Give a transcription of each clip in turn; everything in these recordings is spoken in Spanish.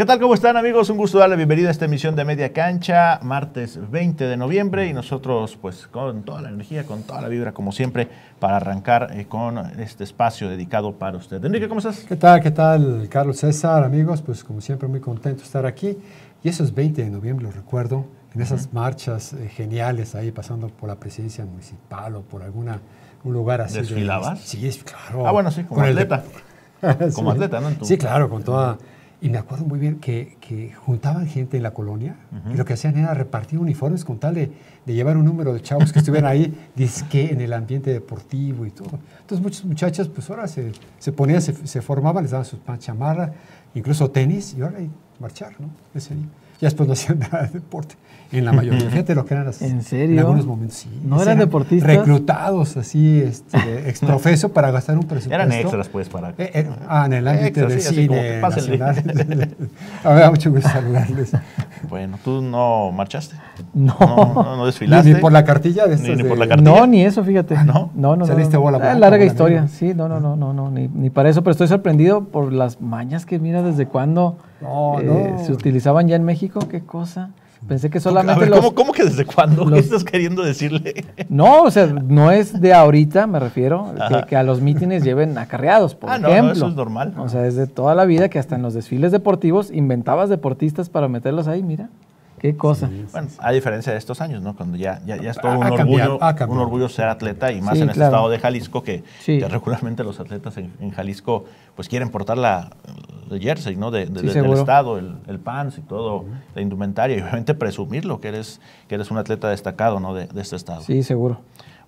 ¿Qué tal? ¿Cómo están amigos? Un gusto darle bienvenida a esta emisión de Media Cancha, martes 20 de noviembre y nosotros pues con toda la energía, con toda la vibra como siempre para arrancar eh, con este espacio dedicado para usted. Enrique, ¿cómo estás? ¿Qué tal? ¿Qué tal Carlos César? Amigos, pues como siempre muy contento de estar aquí y esos 20 de noviembre, lo recuerdo, en esas marchas eh, geniales ahí pasando por la presidencia municipal o por alguna un lugar así. ¿Desfilabas? sí, claro. Ah, bueno, sí, como atleta. como atleta, ¿no? sí, claro, con toda... Y me acuerdo muy bien que, juntaban gente en la colonia y lo que hacían era repartir uniformes con tal de, llevar un número de chavos que estuvieran ahí, disque en el ambiente deportivo y todo. Entonces muchas muchachas pues ahora se, se ponían, se, se formaban, les daban sus panchamarras, incluso tenis y ahora marchar, ¿no? Ese día ya después no hacían de deporte. En la mayoría, fíjate lo que eran así. ¿En, serio? en algunos momentos, sí. ¿No eran deportistas? Reclutados, así, este, exprofeso para gastar un presupuesto. Eran extras, pues, para... Eh, eh, ah, en el ámbito del a ver, mucho gusto saludarles. Bueno, ¿tú no marchaste? No. No, desfilaste. Ni, por la cartilla de ni, ni por la cartilla. No, ni eso, fíjate. Ah, ¿no? No, no, Saliste no, Bola, ah, larga historia, sí, no, no, no, no, no ni, ni para eso, pero estoy sorprendido por las mañas que mira desde cuándo no, eh, se utilizaban ya en México qué cosa. Pensé que solamente. ¿cómo, que desde cuándo? estás queriendo decirle? No, o sea, no es de ahorita, me refiero, que, a los mítines lleven acarreados, por ah, ejemplo. No, no, eso es normal. O sea, es de toda la vida que hasta en los desfiles deportivos inventabas deportistas para meterlos ahí, mira. Qué cosa. Bueno, a diferencia de estos años, ¿no? Cuando ya, ya, es todo un, orgullo, un orgullo ser atleta y más en el este estado de Jalisco, que, regularmente los atletas en, Jalisco pues quieren portar la, el jersey, ¿no? del Estado, el, el, pants y todo, la indumentaria, y obviamente presumirlo, que eres, que eres un atleta destacado, ¿no? De, este Estado. Sí, seguro.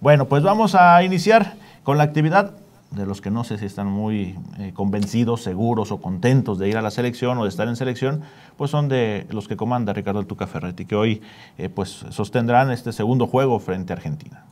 Bueno, pues vamos a iniciar con la actividad de los que no sé si están muy eh, convencidos, seguros o contentos de ir a la selección o de estar en selección, pues son de los que comanda Ricardo Tuca Ferretti, que hoy eh, pues sostendrán este segundo juego frente a Argentina.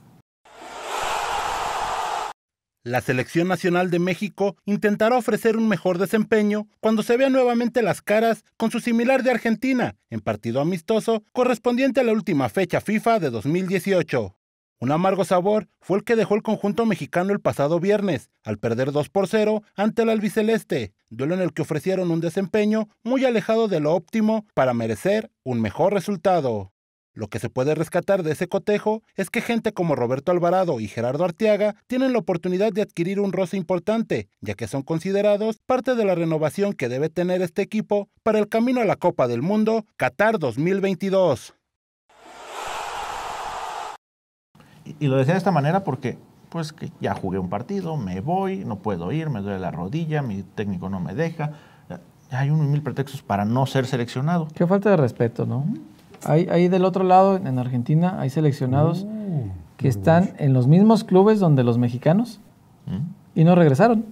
La selección nacional de México intentará ofrecer un mejor desempeño cuando se vean nuevamente las caras con su similar de Argentina en partido amistoso correspondiente a la última fecha FIFA de 2018. Un amargo sabor fue el que dejó el conjunto mexicano el pasado viernes, al perder 2 por 0 ante el albiceleste, duelo en el que ofrecieron un desempeño muy alejado de lo óptimo para merecer un mejor resultado. Lo que se puede rescatar de ese cotejo es que gente como Roberto Alvarado y Gerardo Arteaga tienen la oportunidad de adquirir un roce importante, ya que son considerados parte de la renovación que debe tener este equipo para el camino a la Copa del Mundo Qatar 2022. Y, lo decía de esta manera porque pues que ya jugué un partido, me voy, no puedo ir, me duele la rodilla, mi técnico no me deja. Hay un mil pretextos para no ser seleccionado. Qué falta de respeto, ¿no? Hay, del otro lado, en Argentina, hay seleccionados oh, que están en los mismos clubes donde los mexicanos mm. y no regresaron.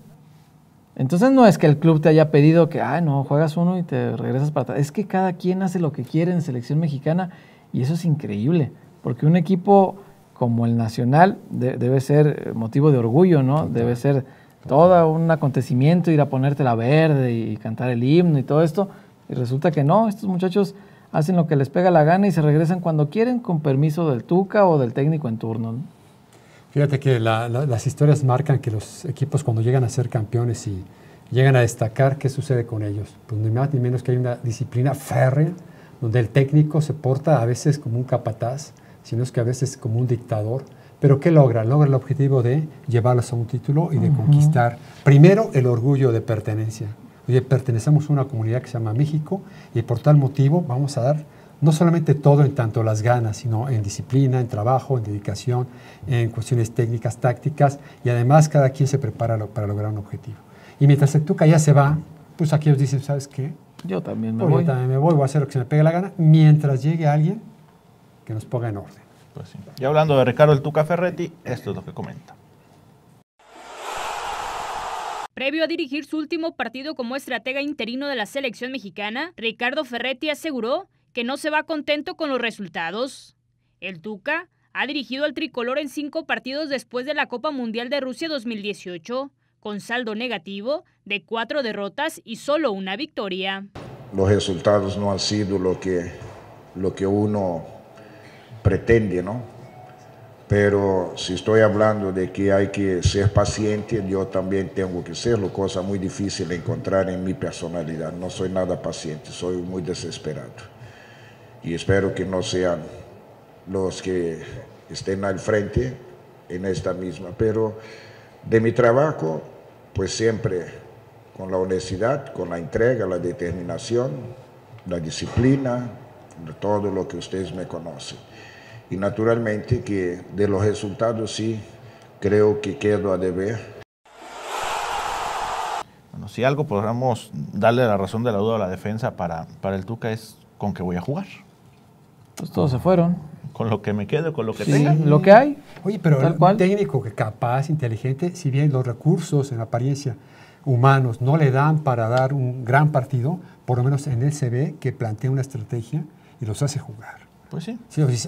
Entonces no es que el club te haya pedido que, ah, no, juegas uno y te regresas para atrás. Es que cada quien hace lo que quiere en selección mexicana y eso es increíble, porque un equipo como el Nacional debe ser motivo de orgullo, ¿no? debe ser todo un acontecimiento ir a ponerte la verde y cantar el himno y todo esto. Y resulta que no, estos muchachos hacen lo que les pega la gana y se regresan cuando quieren con permiso del Tuca o del técnico en turno. Fíjate que las historias marcan que los equipos cuando llegan a ser campeones y llegan a destacar, ¿qué sucede con ellos? Pues ni más ni menos que hay una disciplina férrea donde el técnico se porta a veces como un capataz, sino es que a veces como un dictador. Pero ¿qué logra? Logra el objetivo de llevarlos a un título y de conquistar primero el orgullo de pertenencia. Oye, pertenecemos a una comunidad que se llama México y por tal motivo vamos a dar no solamente todo en tanto las ganas, sino en disciplina, en trabajo, en dedicación, en cuestiones técnicas, tácticas y además cada quien se prepara para lograr un objetivo. Y mientras el Tuca ya se va, pues aquí os dicen, ¿sabes qué? Yo también me pues voy. Yo también me voy, voy a hacer lo que se me pegue la gana, mientras llegue alguien que nos ponga en orden. Pues y hablando de Ricardo el Tuca Ferretti, esto es lo que comenta. Previo a dirigir su último partido como estratega interino de la selección mexicana, Ricardo Ferretti aseguró que no se va contento con los resultados. El Tuca ha dirigido al tricolor en cinco partidos después de la Copa Mundial de Rusia 2018, con saldo negativo de cuatro derrotas y solo una victoria. Los resultados no han sido lo que, lo que uno pretende, ¿no? pero si estoy hablando de que hay que ser paciente, yo también tengo que serlo, cosa muy difícil de encontrar en mi personalidad. No soy nada paciente, soy muy desesperado. Y espero que no sean los que estén al frente en esta misma. Pero de mi trabajo, pues siempre con la honestidad, con la entrega, la determinación, la disciplina, todo lo que ustedes me conocen y naturalmente que de los resultados sí creo que quedo a deber. Bueno, si algo podríamos darle la razón de la duda a la defensa para, para el Tuca es con qué voy a jugar. Pues todos se fueron. Con lo que me quedo, con lo que sí, tenga. Lo que hay. Oye, pero el técnico que capaz, inteligente, si bien los recursos en apariencia humanos no le dan para dar un gran partido, por lo menos en él se ve que plantea una estrategia y los hace jugar. Pues sí.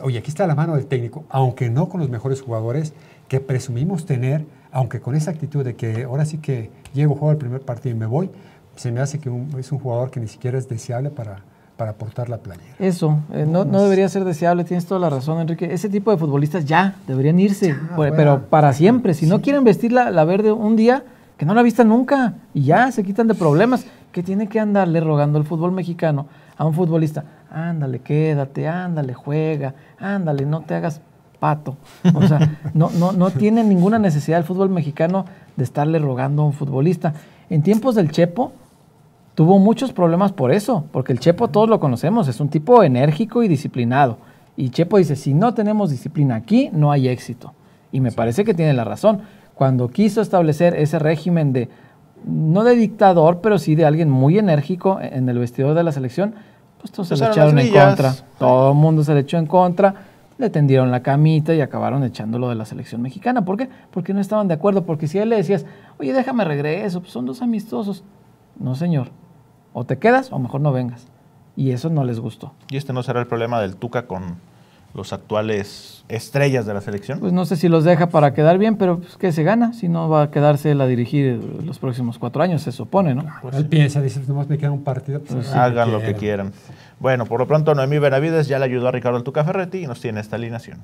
oye, aquí está la mano del técnico, aunque no con los mejores jugadores que presumimos tener, aunque con esa actitud de que ahora sí que llego, juego el primer partido y me voy, se me hace que es un jugador que ni siquiera es deseable para, para aportar la playera. Eso, eh, no, no, debería ser deseable, tienes toda la razón, Enrique. Ese tipo de futbolistas ya deberían irse, pues, pero para siempre. Si no quieren vestir la, verde un día, que no la vistan nunca y ya se quitan de problemas que tiene que andarle rogando el fútbol mexicano a un futbolista, ándale, quédate, ándale, juega, ándale, no te hagas pato. O sea, no, no, tiene ninguna necesidad el fútbol mexicano de estarle rogando a un futbolista. En tiempos del Chepo, tuvo muchos problemas por eso, porque el Chepo todos lo conocemos, es un tipo enérgico y disciplinado. Y Chepo dice, si no tenemos disciplina aquí, no hay éxito. Y me parece que tiene la razón. Cuando quiso establecer ese régimen de, no de dictador, pero sí de alguien muy enérgico en el vestidor de la selección, pues todos se le echaron en contra. Todo el mundo se le echó en contra, le tendieron la camita y acabaron echándolo de la selección mexicana. ¿Por qué? Porque no estaban de acuerdo, porque si a él le decías, oye, déjame regreso, pues son dos amistosos. No, señor, o te quedas o mejor no vengas. Y eso no les gustó. ¿Y este no será el problema del Tuca con los actuales estrellas de la selección? Pues no sé si los deja para quedar bien, pero pues, que se gana, si no va a quedarse él a dirigir los próximos cuatro años, se supone, ¿no? él piensa, dice, nomás me queda un partido. Pues hagan lo que quieran. Bueno, por lo pronto Noemí Benavides ya le ayudó a Ricardo Altuca Ferretti y nos tiene esta alineación.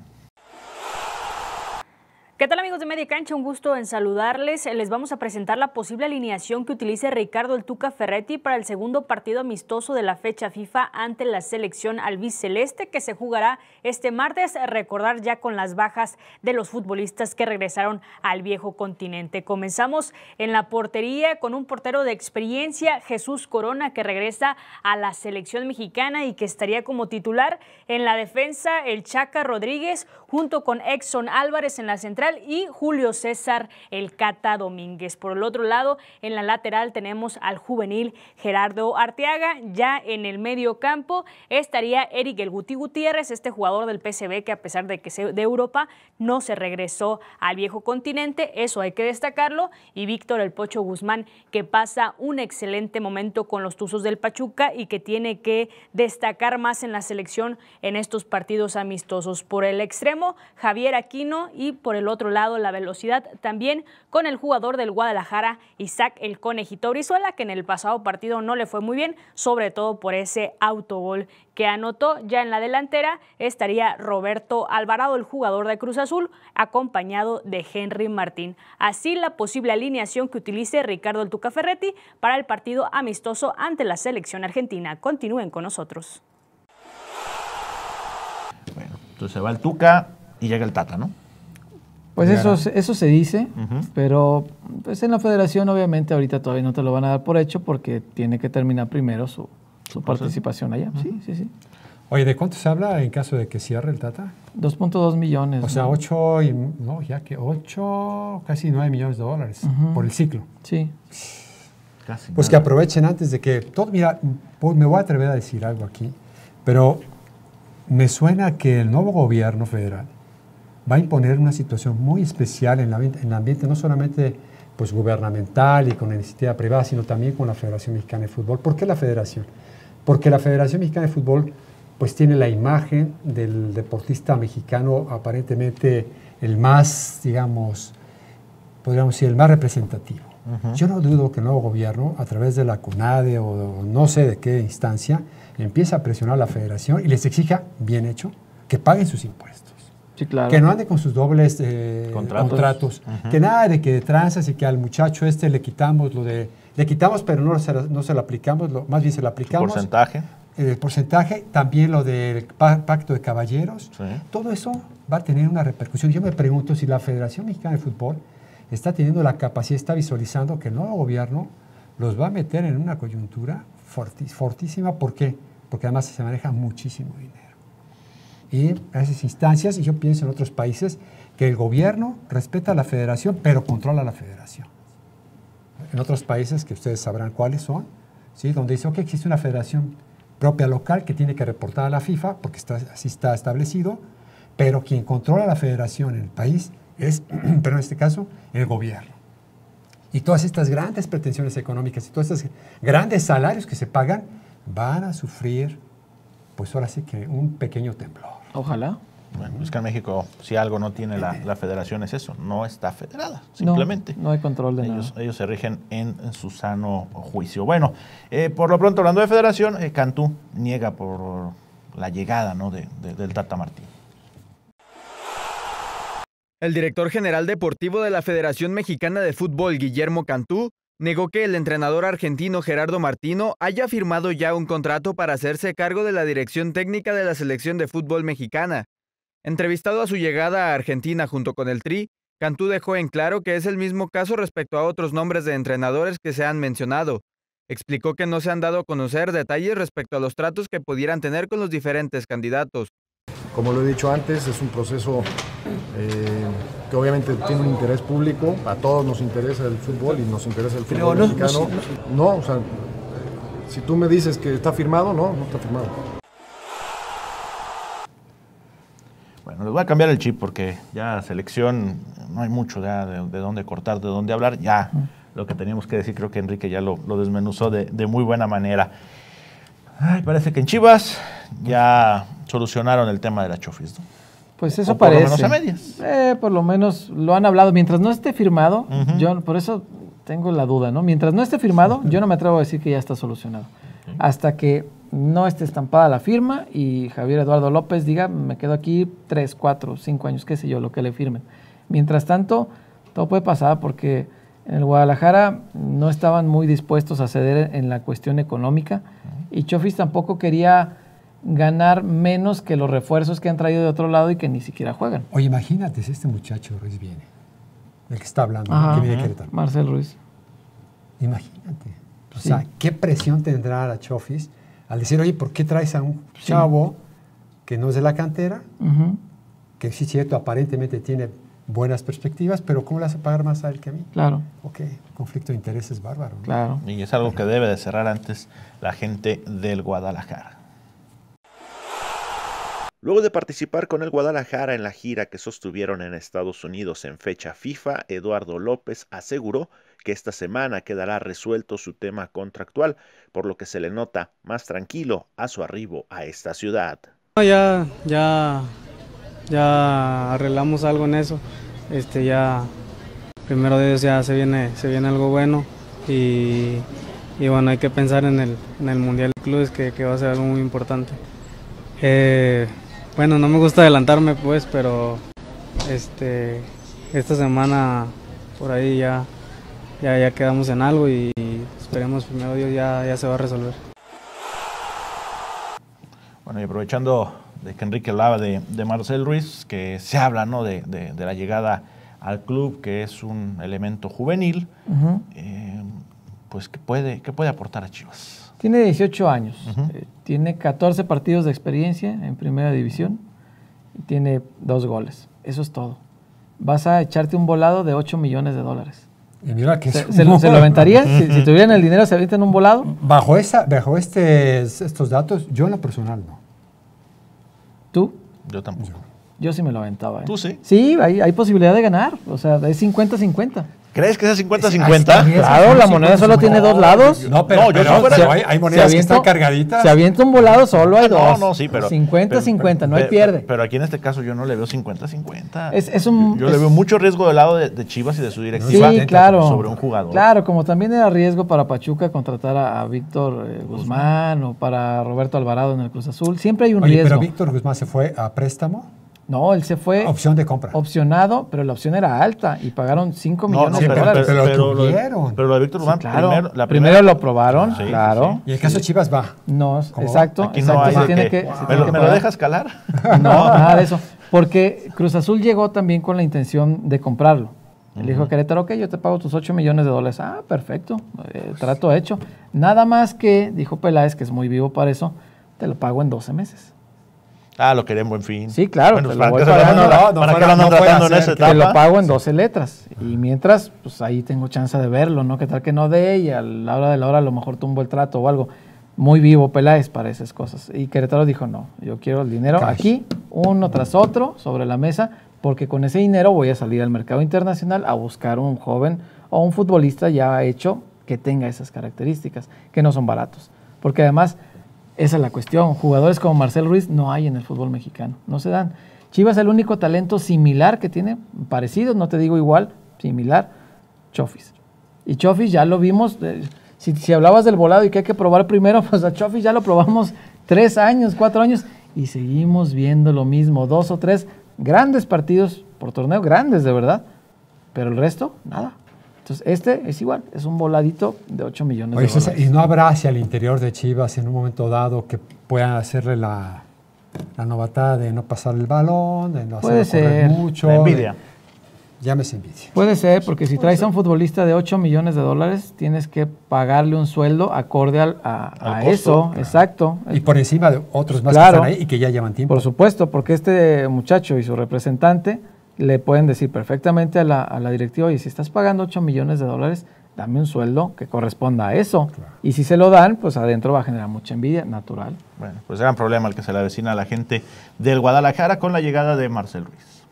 ¿Qué tal amigos de Media Cancha? Un gusto en saludarles. Eh, les vamos a presentar la posible alineación que utilice Ricardo El Tuca Ferretti para el segundo partido amistoso de la fecha FIFA ante la selección albiceleste que se jugará este martes. Recordar ya con las bajas de los futbolistas que regresaron al viejo continente. Comenzamos en la portería con un portero de experiencia, Jesús Corona, que regresa a la selección mexicana y que estaría como titular. En la defensa, el Chaca Rodríguez junto con Exxon Álvarez en la central y Julio César El Cata Domínguez. Por el otro lado, en la lateral tenemos al juvenil Gerardo Arteaga. Ya en el medio campo estaría Eric El Guti Gutiérrez, este jugador del PCB que a pesar de que se, de Europa no se regresó al viejo continente, eso hay que destacarlo. Y Víctor El Pocho Guzmán que pasa un excelente momento con los Tuzos del Pachuca y que tiene que destacar más en la selección en estos partidos amistosos. Por el extremo, Javier Aquino y por el otro lado, la velocidad también con el jugador del Guadalajara, Isaac El Conejito Brizuela, que en el pasado partido no le fue muy bien, sobre todo por ese autogol que anotó. Ya en la delantera estaría Roberto Alvarado, el jugador de Cruz Azul, acompañado de Henry Martín. Así la posible alineación que utilice Ricardo El Tuca Ferretti para el partido amistoso ante la selección argentina. Continúen con nosotros. Bueno, entonces va el Tuca y llega el Tata, ¿no? Pues eso, eso se dice, pero pues en la federación obviamente ahorita todavía no te lo van a dar por hecho porque tiene que terminar primero su, participación allá. Sí, sí, sí. Oye, ¿de cuánto se habla en caso de que cierre el Tata? 2.2 millones. O sea, 8, y, no, ya que 8, casi 9 millones de dólares por el ciclo. Sí. Casi pues que aprovechen antes de que todo, mira, me voy a atrever a decir algo aquí, pero me suena que el nuevo gobierno federal va a imponer una situación muy especial en, el ambiente, no solamente pues, gubernamental y con la iniciativa privada, sino también con la Federación Mexicana de Fútbol. ¿Por qué la Federación? Porque la Federación Mexicana de Fútbol pues tiene la imagen del deportista mexicano aparentemente el más, digamos, podríamos decir, el más representativo. Yo no dudo que el nuevo gobierno, a través de la CUNADE o, o no sé de qué instancia, empiece a presionar a la federación y les exija, bien hecho, que paguen sus impuestos. Que no ande con sus dobles eh, contratos. Que nada de que de tranzas y que al muchacho este le quitamos lo de. Le quitamos, pero no se, no se lo aplicamos, lo, más bien se lo aplicamos. El Porcentaje. El eh, porcentaje, también lo del pacto de caballeros. Todo eso va a tener una repercusión. Yo me pregunto si la Federación Mexicana de Fútbol está teniendo la capacidad, está visualizando que el nuevo gobierno los va a meter en una coyuntura fortísima. ¿Por qué? Porque además se maneja muchísimo dinero y a esas instancias, y yo pienso en otros países, que el gobierno respeta la federación, pero controla la federación. En otros países, que ustedes sabrán cuáles son, ¿sí? donde dice, ok, existe una federación propia local que tiene que reportar a la FIFA, porque está, así está establecido, pero quien controla la federación en el país es, pero en este caso, el gobierno. Y todas estas grandes pretensiones económicas y todos estos grandes salarios que se pagan van a sufrir, pues ahora sí que un pequeño temblor. Ojalá. Bueno, es que en México, si algo no tiene la, federación, es eso. No está federada, simplemente. No, hay control de ellos, nada. Ellos se rigen en, su sano juicio. Bueno, eh, por lo pronto, hablando de federación, eh, Cantú niega por la llegada ¿no? del Tata Martín. El director general deportivo de la Federación Mexicana de Fútbol, Guillermo Cantú, negó que el entrenador argentino Gerardo Martino haya firmado ya un contrato para hacerse cargo de la dirección técnica de la selección de fútbol mexicana. Entrevistado a su llegada a Argentina junto con el Tri, Cantú dejó en claro que es el mismo caso respecto a otros nombres de entrenadores que se han mencionado. Explicó que no se han dado a conocer detalles respecto a los tratos que pudieran tener con los diferentes candidatos. Como lo he dicho antes, es un proceso eh, que obviamente tiene un interés público, a todos nos interesa el fútbol y nos interesa el fútbol mexicano. No, o sea, si tú me dices que está firmado, no, no está firmado. Bueno, les voy a cambiar el chip porque ya selección no hay mucho de, dónde cortar, de dónde hablar. Ya lo que teníamos que decir, creo que Enrique ya lo, desmenuzó de, muy buena manera. parece que en Chivas ya solucionaron el tema de la Chofis, ¿no? Pues eso parece. Por lo menos eh, por lo menos lo han hablado. Mientras no esté firmado, yo por eso tengo la duda, ¿no? Mientras no esté firmado, yo no me atrevo a decir que ya está solucionado. Hasta que no esté estampada la firma y Javier Eduardo López diga, me quedo aquí tres, cuatro, cinco años, qué sé yo, lo que le firmen. Mientras tanto, todo puede pasar porque en Guadalajara no estaban muy dispuestos a ceder en la cuestión económica y Chofis tampoco quería ganar menos que los refuerzos que han traído de otro lado y que ni siquiera juegan. Oye, imagínate si este muchacho Ruiz viene, el que está hablando, que viene de Querétaro. Marcel Ruiz. Imagínate. O sea, ¿qué presión tendrá la Chofis al decir, oye, ¿por qué traes a un chavo que no es de la cantera? Que sí, cierto, aparentemente tiene buenas perspectivas, pero ¿cómo le vas a pagar más a él que a mí? Claro. Ok, conflicto de intereses bárbaro. Claro. Y es algo que debe de cerrar antes la gente del Guadalajara. Luego de participar con el Guadalajara en la gira que sostuvieron en Estados Unidos en fecha FIFA, Eduardo López aseguró que esta semana quedará resuelto su tema contractual, por lo que se le nota más tranquilo a su arribo a esta ciudad. Ya, ya, ya arreglamos algo en eso. Este ya, primero de ellos ya se viene, se viene algo bueno y, bueno hay que pensar en el, mundial de clubes que, va a ser algo muy importante. Eh, bueno, no me gusta adelantarme pues, pero este esta semana por ahí ya, ya, ya quedamos en algo y esperemos primero Dios ya, ya se va a resolver. Bueno, y aprovechando de que Enrique hablaba de, Marcel Ruiz, que se habla ¿no? de, la llegada al club, que es un elemento juvenil, eh, pues que puede, ¿qué puede aportar a Chivas? Tiene 18 años, eh, tiene 14 partidos de experiencia en primera división y tiene dos goles. Eso es todo. Vas a echarte un volado de 8 millones de dólares. se, lo, ¿Se, aventaría? si, tuvieran el dinero, ¿se avientan un volado? Bajo, esa, bajo este, estos datos, yo en lo personal no. ¿Tú? Yo tampoco. Yo, sí me lo aventaba. ¿eh? ¿Tú sí? Sí, hay, hay posibilidad de ganar. O sea, es 50-50. ¿Crees que sea 50-50? Claro, la moneda solo tiene dos lados. No, pero, pero hay, monedas que están cargaditas. Se avienta un volado solo, hay dos. No, no, sí, pero. 50-50, no hay pierde. Pero aquí en este caso yo no le veo 50-50. Es, un, yo, le veo mucho riesgo del lado de, Chivas y de su directiva sobre un jugador. Claro, como también era riesgo para Pachuca contratar a, Víctor eh, Guzmán, o para Roberto Alvarado en el Cruz Azul. Siempre hay un riesgo. Pero Víctor Guzmán se fue a préstamo. No, él se fue. Opción de compra. Opcionado, pero la opción era alta y pagaron 5 millones de dólares. Pero, lo Pero lo de Víctor primero, la primera... primero lo probaron, claro. y el caso Chivas va. No, exacto. exacto, tiene que, ¿Me, lo, dejas calar? No, nada de eso. Porque Cruz Azul llegó también con la intención de comprarlo. Él dijo a Querétaro, ok, yo te pago tus 8 millones de dólares. Ah, perfecto, eh, pues trato hecho. Nada más que, dijo Peláez, que es muy vivo para eso, te lo pago en 12 meses. Ah, lo queremos, en buen fin. Sí, claro. para, lo no, lo tratando en esa etapa. lo pago en 12 letras. Y mientras, pues ahí tengo chance de verlo, ¿no? ¿Qué tal que no dé y a la hora de la hora a lo mejor tumbo el trato o algo. Muy vivo Peláez para esas cosas. Y Querétaro dijo, no, yo quiero el dinero aquí, uno tras otro, sobre la mesa, porque con ese dinero voy a salir al mercado internacional a buscar un joven o un futbolista ya hecho que tenga esas características, que no son baratos. Porque además esa es la cuestión. Jugadores como Marcel Ruiz no hay en el fútbol mexicano, no se dan. Chivas es el único talento similar que tiene, parecido, no te digo igual, similar, Chofis. Y Chofis ya lo vimos, eh, si, si, hablabas del volado y que hay que probar primero, pues a Chofis ya lo probamos tres años, cuatro años, y seguimos viendo lo mismo, dos o tres grandes partidos por torneo, grandes de verdad, pero el resto, nada. Entonces, este es igual, es un voladito de 8 millones de dólares. ¿Y no habrá hacia el interior de Chivas en un momento dado que puedan hacerle la, la novatada de no pasar el balón, de no hacer mucho? envidia. llámese envidia. Puede ser, porque si traes a un futbolista de 8 millones de dólares, tienes que pagarle un sueldo acorde a, eso, exacto. Y por encima de otros más que están ahí y que ya llevan tiempo. Por supuesto, porque este muchacho y su representante le pueden decir perfectamente a la, directiva, oye, si estás pagando 8 millones de dólares, dame un sueldo que corresponda a eso. Y si se lo dan, pues adentro va a generar mucha envidia, natural. Bueno, pues gran problema el que se le avecina a la gente del Guadalajara con la llegada de Marcel Ruiz.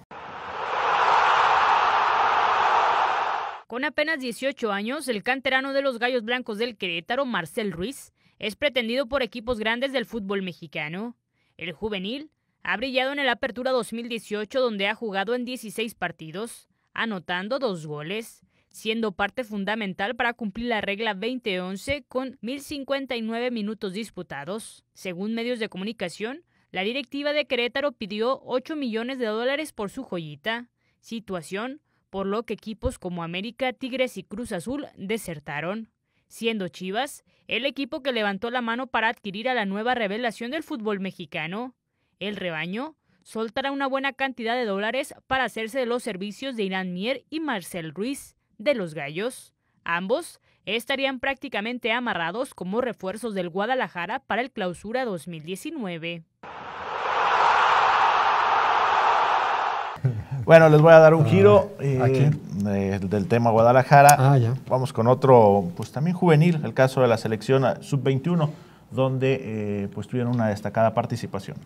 Con apenas 18 años, el canterano de los Gallos Blancos del Querétaro, Marcel Ruiz, es pretendido por equipos grandes del fútbol mexicano. El juvenil ha brillado en el Apertura 2018 donde ha jugado en 16 partidos, anotando dos goles, siendo parte fundamental para cumplir la regla 2011 con 1.059 minutos disputados. Según medios de comunicación, la directiva de Querétaro pidió 8 millones de dólares por su joyita, situación por lo que equipos como América, Tigres y Cruz Azul desertaron, siendo Chivas el equipo que levantó la mano para adquirir a la nueva revelación del fútbol mexicano, el rebaño soltará una buena cantidad de dólares para hacerse de los servicios de Irán Mier y Marcel Ruiz de los Gallos. Ambos estarían prácticamente amarrados como refuerzos del Guadalajara para el clausura 2019. Bueno, les voy a dar un ah, giro eh, eh, del tema Guadalajara. Ah, Vamos con otro, pues también juvenil, el caso de la selección sub-21, donde eh, pues tuvieron una destacada participación.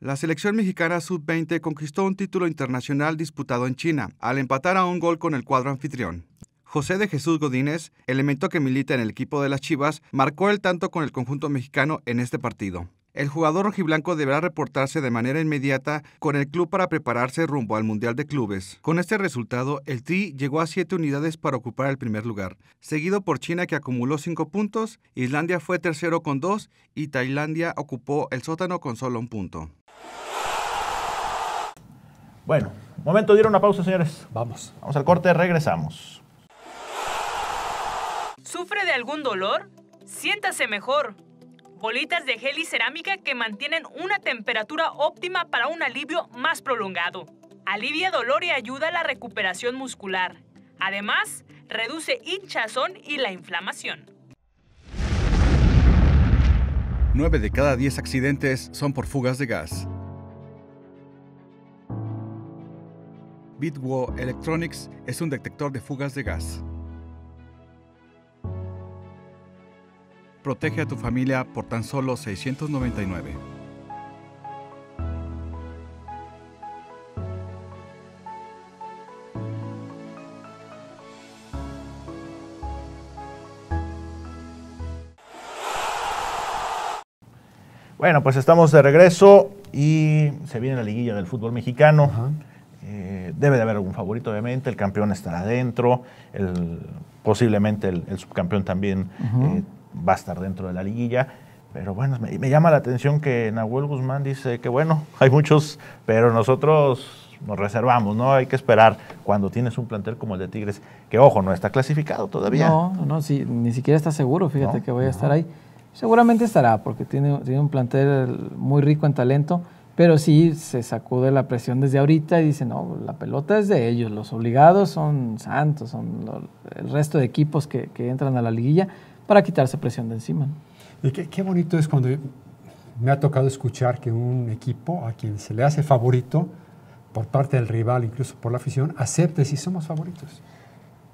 La selección mexicana sub-20 conquistó un título internacional disputado en China, al empatar a un gol con el cuadro anfitrión. José de Jesús Godínez, elemento que milita en el equipo de las Chivas, marcó el tanto con el conjunto mexicano en este partido. El jugador rojiblanco deberá reportarse de manera inmediata con el club para prepararse rumbo al Mundial de Clubes. Con este resultado, el Tri llegó a siete unidades para ocupar el primer lugar, seguido por China que acumuló cinco puntos, Islandia fue tercero con dos y Tailandia ocupó el sótano con solo un punto. Bueno, momento de ir a una pausa, señores. Vamos. Vamos al corte, regresamos. ¿Sufre de algún dolor? Siéntase mejor. Bolitas de gel y cerámica que mantienen una temperatura óptima para un alivio más prolongado. Alivia dolor y ayuda a la recuperación muscular. Además, reduce hinchazón y la inflamación. 9 de cada 10 accidentes son por fugas de gas. Bitwo Electronics es un detector de fugas de gas. Protege a tu familia por tan solo 699. Bueno, pues estamos de regreso y se viene la liguilla del fútbol mexicano. Eh, debe de haber algún favorito, obviamente. El campeón estará dentro. El, posiblemente el, subcampeón también eh, va a estar dentro de la liguilla. Pero bueno, me, llama la atención que Nahuel Guzmán dice que bueno, hay muchos, pero nosotros nos reservamos, ¿no? Hay que esperar cuando tienes un plantel como el de Tigres, que ojo, no está clasificado todavía. No, no, ni siquiera está seguro, fíjate que voy a estar ahí. Seguramente estará, porque tiene, tiene un plantel muy rico en talento, pero sí se sacude la presión desde ahorita y dice, no, la pelota es de ellos, los obligados son Santos, son el resto de equipos que, entran a la liguilla para quitarse presión de encima. Y qué, bonito es cuando me ha tocado escuchar que un equipo a quien se le hace favorito por parte del rival, incluso por la afición, acepte si somos favoritos.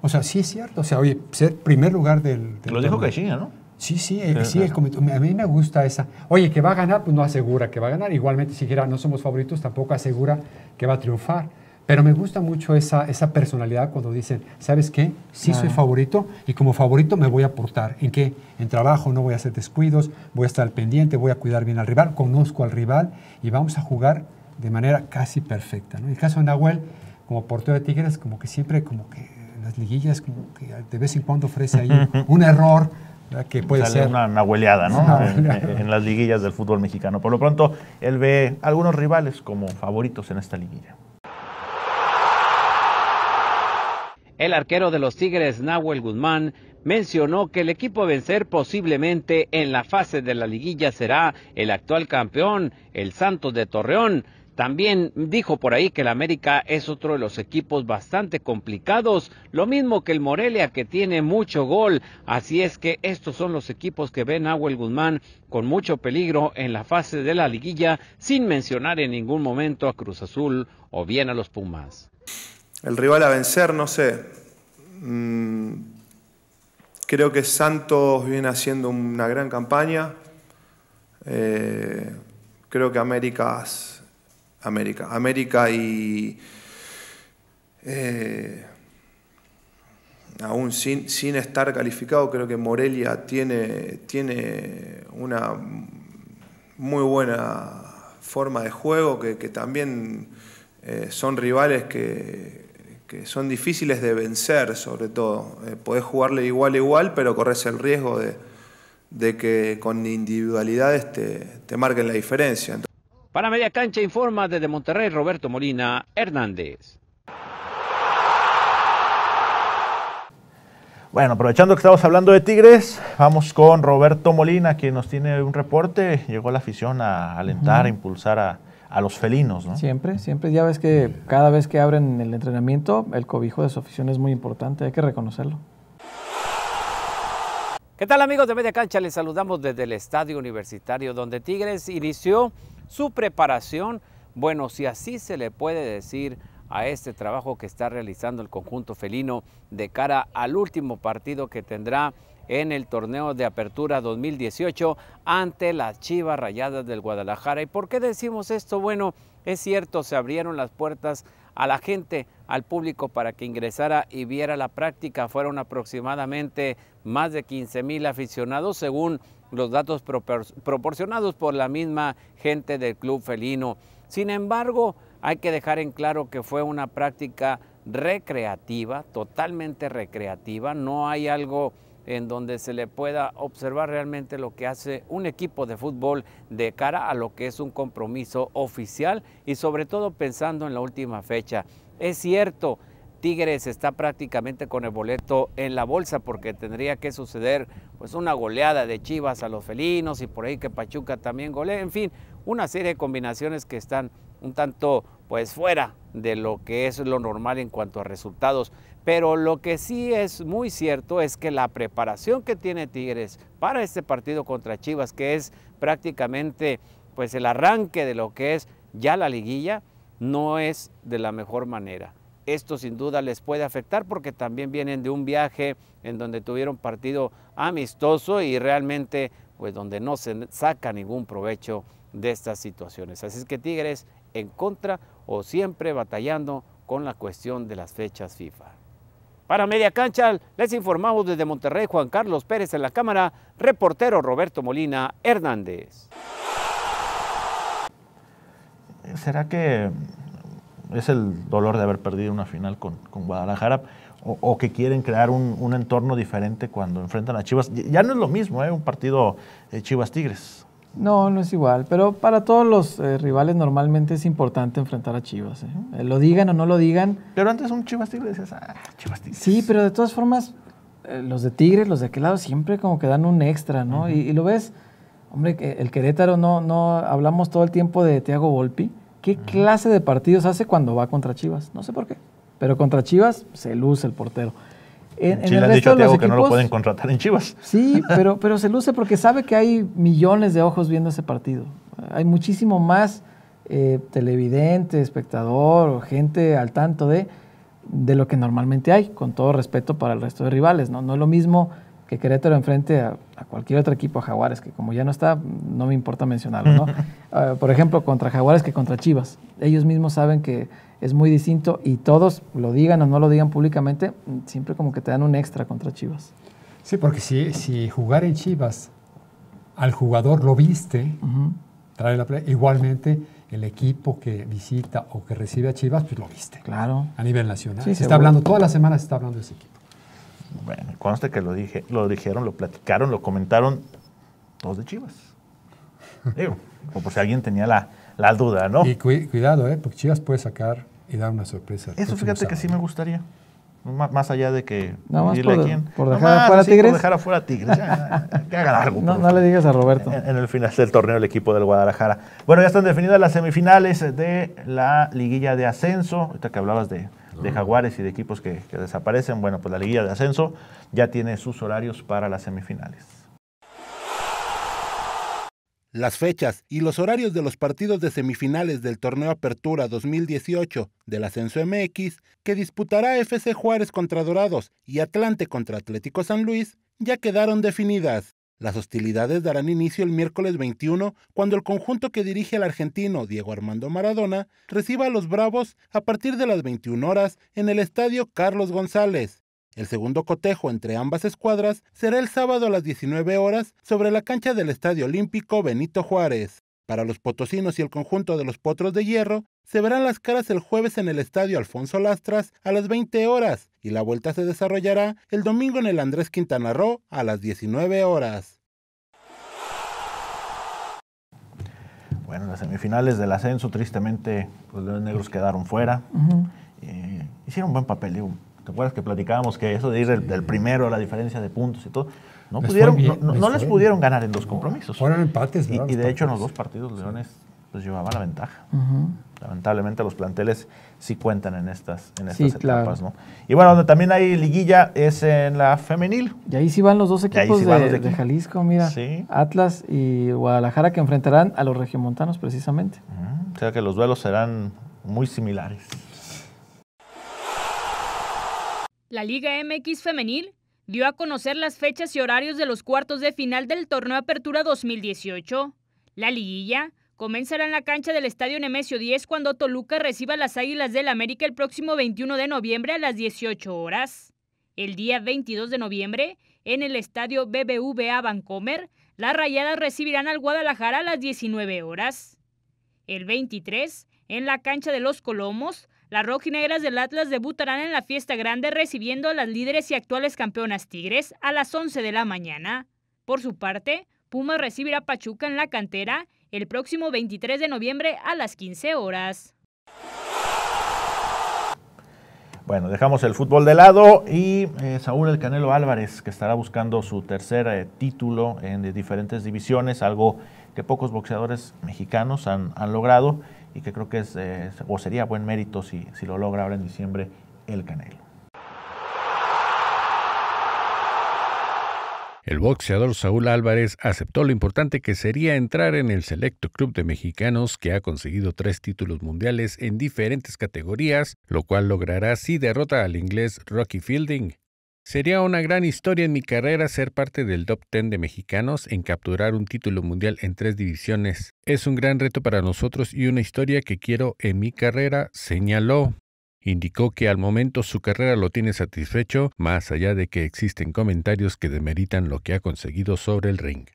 O sea, sí es cierto. O sea, oye, ser primer lugar del. del Lo dijo Caixinha, ¿no? Sí, sí, eh, eh, sí, eh. A mí me gusta esa. Oye, que va a ganar, pues no asegura que va a ganar. Igualmente, si no somos favoritos, tampoco asegura que va a triunfar. Pero me gusta mucho esa, esa personalidad cuando dicen, ¿sabes qué? Sí soy favorito y como favorito me voy a aportar. ¿En qué? En trabajo, no voy a hacer descuidos, voy a estar al pendiente, voy a cuidar bien al rival, conozco al rival y vamos a jugar de manera casi perfecta. En el caso de Nahuel, como portero de Tigres, como que siempre, como que las liguillas, como que de vez en cuando ofrece ahí un error que puede ser una, hueleada, ¿no? en, en, las liguillas del fútbol mexicano. Por lo pronto, él ve algunos rivales como favoritos en esta liguilla. El arquero de los Tigres, Nahuel Guzmán, mencionó que el equipo a vencer posiblemente en la fase de la liguilla será el actual campeón, el Santos de Torreón también dijo por ahí que el América es otro de los equipos bastante complicados, lo mismo que el Morelia que tiene mucho gol. Así es que estos son los equipos que ven a el Guzmán con mucho peligro en la fase de la liguilla, sin mencionar en ningún momento a Cruz Azul o bien a los Pumas. El rival a vencer, no sé. Mm, creo que Santos viene haciendo una gran campaña. Eh, creo que Américas América. América y... Eh, aún sin, estar calificado, creo que Morelia tiene, tiene una muy buena forma de juego, que, también eh, son rivales que, son difíciles de vencer, sobre todo. Eh, podés jugarle igual a igual, pero corres el riesgo de, que con individualidades te, marquen la diferencia. Para Media Cancha informa desde Monterrey Roberto Molina Hernández. Bueno, aprovechando que estamos hablando de Tigres, vamos con Roberto Molina, quien nos tiene un reporte. Llegó la afición a alentar, a impulsar a, a, los felinos, ¿no? Siempre, siempre. Ya ves que cada vez que abren el entrenamiento, el cobijo de su afición es muy importante, hay que reconocerlo. ¿Qué tal amigos de Media Cancha? Les saludamos desde el Estadio Universitario, donde Tigres inició su preparación. Bueno, si así se le puede decir a este trabajo que está realizando el conjunto felino de cara al último partido que tendrá en el torneo de apertura 2018 ante las Chivas Rayadas del Guadalajara. ¿Y por qué decimos esto? Bueno, es cierto, se abrieron las puertas a la gente, al público, para que ingresara y viera la práctica. Fueron aproximadamente más de 15 mil aficionados, según los datos proporcionados por la misma gente del Club Felino. Sin embargo, hay que dejar en claro que fue una práctica recreativa, totalmente recreativa, no hay algo en donde se le pueda observar realmente lo que hace un equipo de fútbol de cara a lo que es un compromiso oficial y sobre todo pensando en la última fecha. Es cierto, Tigres está prácticamente con el boleto en la bolsa porque tendría que suceder pues una goleada de Chivas a los felinos y por ahí que Pachuca también golee, en fin, una serie de combinaciones que están un tanto pues fuera de lo que es lo normal en cuanto a resultados, pero lo que sí es muy cierto es que la preparación que tiene Tigres para este partido contra Chivas, que es prácticamente pues el arranque de lo que es ya la liguilla, no es de la mejor manera esto sin duda les puede afectar porque también vienen de un viaje en donde tuvieron partido amistoso y realmente pues donde no se saca ningún provecho de estas situaciones. Así es que Tigres en contra o siempre batallando con la cuestión de las fechas FIFA. Para Media Cancha les informamos desde Monterrey Juan Carlos Pérez en la cámara, reportero Roberto Molina Hernández. ¿Será que es el dolor de haber perdido una final con, Guadalajara o, que quieren crear un, entorno diferente cuando enfrentan a Chivas. Ya no es lo mismo, ¿eh? Un partido eh, Chivas-Tigres. No, no es igual, pero para todos los eh, rivales normalmente es importante enfrentar a Chivas. ¿eh? Lo digan o no lo digan. Pero antes un Chivas Tigres ah, Chivas Tigres. Sí, pero de todas formas, los de Tigres, los de aquel lado, siempre como que dan un extra, ¿no? y, lo ves, hombre, el Querétaro, no, no hablamos todo el tiempo de Tiago Volpi, ¿Qué clase de partidos hace cuando va contra Chivas? No sé por qué. Pero contra Chivas se luce el portero. En, han dicho a Tiago que no lo pueden contratar en Chivas. Sí, pero, pero se luce porque sabe que hay millones de ojos viendo ese partido. Hay muchísimo más eh, televidente, espectador gente al tanto de, de lo que normalmente hay, con todo respeto para el resto de rivales. No, no es lo mismo que Querétaro enfrente a, cualquier otro equipo, a Jaguares, que como ya no está, no me importa mencionarlo, ¿no? Eh, por ejemplo, contra Jaguares que contra Chivas. Ellos mismos saben que es muy distinto y todos, lo digan o no lo digan públicamente, siempre como que te dan un extra contra Chivas. Sí, porque si, jugar en Chivas al jugador lo viste, igualmente el equipo que visita o que recibe a Chivas, pues lo viste. Claro. A nivel nacional. se está hablando, todas las semanas se está hablando de ese equipo. Bueno, conste que lo, dije, lo dijeron, lo platicaron, lo comentaron dos de Chivas. Digo, o por si alguien tenía la, duda, ¿no? Y cuidado, ¿eh? Porque Chivas puede sacar y dar una sorpresa. Eso fíjate que sí me gustaría. Más allá de que por, dejar Tigres. que hagan algo. No, le digas a Roberto. En, el final del torneo el equipo del Guadalajara. Bueno, ya están definidas las semifinales de la liguilla de ascenso. Ahorita que hablabas de, de Jaguares y de equipos que desaparecen. Bueno, pues la liguilla de ascenso ya tiene sus horarios para las semifinales. Las fechas y los horarios de los partidos de semifinales del torneo Apertura 2018 del Ascenso MX, que disputará FC Juárez contra Dorados y Atlante contra Atlético San Luis, ya quedaron definidas. Las hostilidades darán inicio el miércoles 21, cuando el conjunto que dirige el argentino Diego Armando Maradona reciba a los Bravos a partir de las 21 horas en el estadio Carlos González. El segundo cotejo entre ambas escuadras será el sábado a las 19 horas sobre la cancha del Estadio Olímpico Benito Juárez. Para los potosinos y el conjunto de los potros de hierro, se verán las caras el jueves en el Estadio Alfonso Lastras a las 20 horas y la vuelta se desarrollará el domingo en el Andrés Quintana Roo a las 19 horas. Bueno, las semifinales del ascenso, tristemente, pues, los Negros quedaron fuera. Eh, hicieron buen papel, un que platicábamos que eso de ir del, primero a la diferencia de puntos y todo? No, les pudieron, no, les, pudieron ganar en los compromisos. Fueron empates. Y, y, de hecho en los dos partidos Leones pues llevaba la ventaja. Lamentablemente los planteles sí cuentan en estas, en estas etapas, ¿no? Y bueno, donde también hay liguilla es en la femenil. Y ahí sí van los dos equipos de, Jalisco, mira. Atlas y Guadalajara que enfrentarán a los regiomontanos precisamente. O sea que los duelos serán muy similares. La Liga MX Femenil dio a conocer las fechas y horarios de los cuartos de final del torneo Apertura 2018. La liguilla comenzará en la cancha del Estadio Nemesio 10 cuando Toluca reciba las Águilas del América el próximo 21 de noviembre a las 18 horas. El día 22 de noviembre, en el Estadio BBVA Vancomer, las Rayadas recibirán al Guadalajara a las 19 horas. El 23, en la cancha de los Colomos, las rojinegras del Atlas debutarán en la fiesta grande recibiendo a las líderes y actuales campeonas Tigres a las 11 de la mañana. Por su parte, puma recibirá a Pachuca en la cantera el próximo 23 de noviembre a las 15 horas. Bueno, dejamos el fútbol de lado y eh, Saúl El Canelo Álvarez, que estará buscando su tercer eh, título en eh, diferentes divisiones, algo que pocos boxeadores mexicanos han logrado y que creo que es, eh, sería buen mérito si, si lo logra ahora en diciembre el Canelo. El boxeador Saúl Álvarez aceptó lo importante que sería entrar en el selecto club de mexicanos que ha conseguido tres títulos mundiales en diferentes categorías, lo cual logrará si derrota al inglés Rocky Fielding. Sería una gran historia en mi carrera ser parte del top 10 de mexicanos en capturar un título mundial en tres divisiones. Es un gran reto para nosotros y una historia que quiero en mi carrera, señaló. Indicó que al momento su carrera lo tiene satisfecho, más allá de que existen comentarios que demeritan lo que ha conseguido sobre el ring.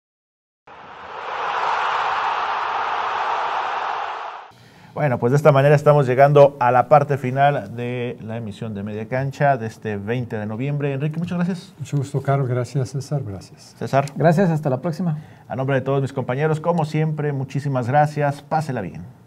Bueno, pues de esta manera estamos llegando a la parte final de la emisión de Media Cancha de este 20 de noviembre. Enrique, muchas gracias. Mucho gusto, Carlos. Gracias, César. Gracias. César. Gracias, hasta la próxima. A nombre de todos mis compañeros, como siempre, muchísimas gracias. Pásela bien.